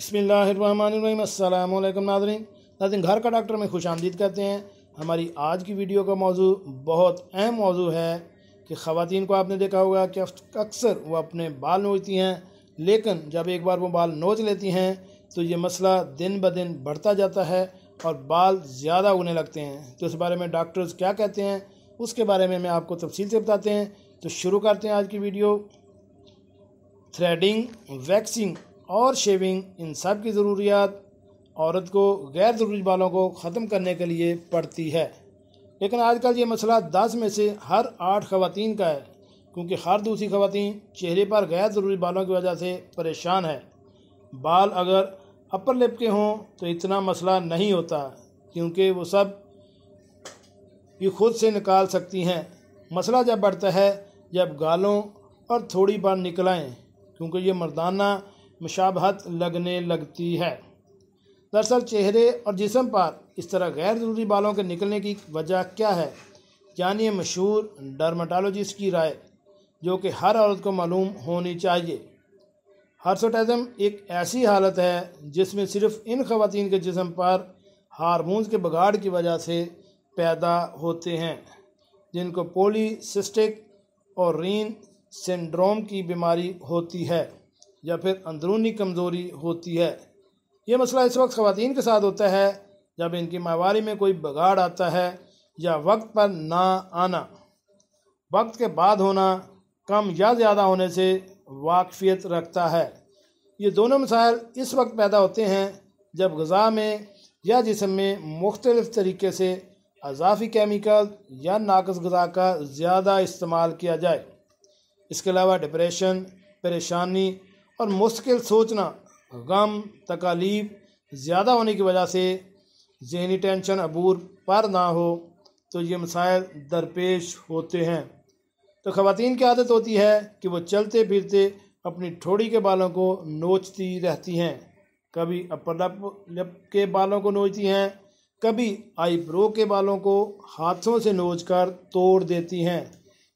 बसमीम अल्लाम नाजरीन नाजरीन घर का डॉक्टर में खुश आमदीद कहते हैं हमारी आज की वीडियो का मौजू बहुत अहम मौजू है कि ख़वान को आपने देखा होगा कि अक्सर वो अपने बाल नोचती हैं लेकिन जब एक बार वो बाल नोच लेती हैं तो ये मसला दिन ब दिन बढ़ता जाता है और बाल ज़्यादा उगने लगते हैं तो इस बारे में डॉक्टर्स क्या कहते हैं उसके बारे में मैं आपको तफसील से बताते हैं तो शुरू करते हैं आज की वीडियो थ्रेडिंग वैक्सिंग और शेविंग इन सब की ज़रूरियात औरत को गैर ज़रूरी बालों को ख़त्म करने के लिए पड़ती है लेकिन आजकल ये मसला दस में से हर आठ खवतिन का है क्योंकि हर दूसरी खवतिन चेहरे पर गैर ज़रूरी बालों की वजह से परेशान है बाल अगर अपर लिप के हों तो इतना मसला नहीं होता क्योंकि वो सब ये खुद से निकाल सकती हैं मसला जब बढ़ता है जब गालों और थोड़ी बार निकलाएं क्योंकि ये मर्दाना मुशाबहत लगने लगती है दरअसल चेहरे और जिसम पर इस तरह गैर ज़रूरी बालों के निकलने की वजह क्या है जानिए मशहूर डर्माटोलॉजिस्ट की राय जो कि हर औरत को मालूम होनी चाहिए हर्सोटिज़म एक ऐसी हालत है जिसमें सिर्फ इन खवतिन के जिसम पर हारमोन्स के बगाड़ की वजह से पैदा होते हैं जिनको पोलीसिस्टिक और रीन सिंड्रोम की बीमारी होती है या फिर अंदरूनी कमज़ोरी होती है ये मसला इस वक्त ख़वान के साथ होता है जब इनकी माहवारी में कोई बगाड़ आता है या वक्त पर ना आना वक्त के बाद होना कम या ज़्यादा होने से वाकफियत रखता है ये दोनों मसाइल इस वक्त पैदा होते हैं जब गज़ा में या जिसम में मुख्तलफ़ तरीके से अजाफी केमिकल या नाकस गज़ा का ज़्यादा इस्तेमाल किया जाए इसके अलावा डिप्रेशन परेशानी और मुश्किल सोचना गम तकालीफ ज़्यादा होने की वजह से जहनी टेंशन अबूर पर ना हो तो ये मसाइल दरपेश होते हैं तो ख़वान की आदत होती है कि वो चलते फिरते अपनी ठोड़ी के बालों को नोचती रहती हैं कभी अपर लप लप के बालों को नोचती हैं कभी आईब्रो के बालों को हाथों से नोच कर तोड़ देती हैं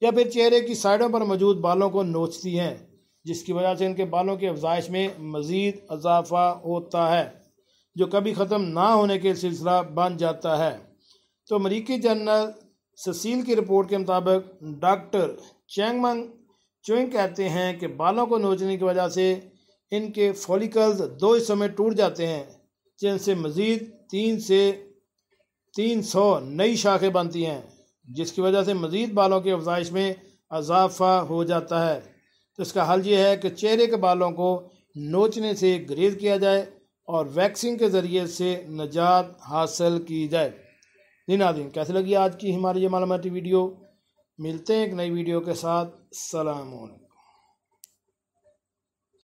या फिर चेहरे की साइडों पर मौजूद बालों को नोचती हैं जिसकी वजह से इनके बालों की अफजाइश में मज़ीद इजाफा होता है जो कभी ख़त्म ना होने के सिलसिला बन जाता है तो अमरीकी जनरल ससील की रिपोर्ट के मुताबिक डॉक्टर चैंगमंग चुंग कहते हैं कि बालों को नोचने की वजह से इनके फॉलिकल्स दो हिस्सों में टूट जाते हैं जिनसे मज़ीद तीन से तीन सौ नई शाखें बनती हैं जिसकी वजह से मज़ीद बालों की अफजाइश में इजाफा हो जाता है तो इसका हल ये है कि चेहरे के बालों को नोचने से ग्रेज किया जाए और वैक्सिंग के ज़रिए से नजात हासिल की जाए जी नाजिन कैसे लगी आज की हमारी ये मालूमती वीडियो मिलते हैं एक नई वीडियो के साथ सलामकुम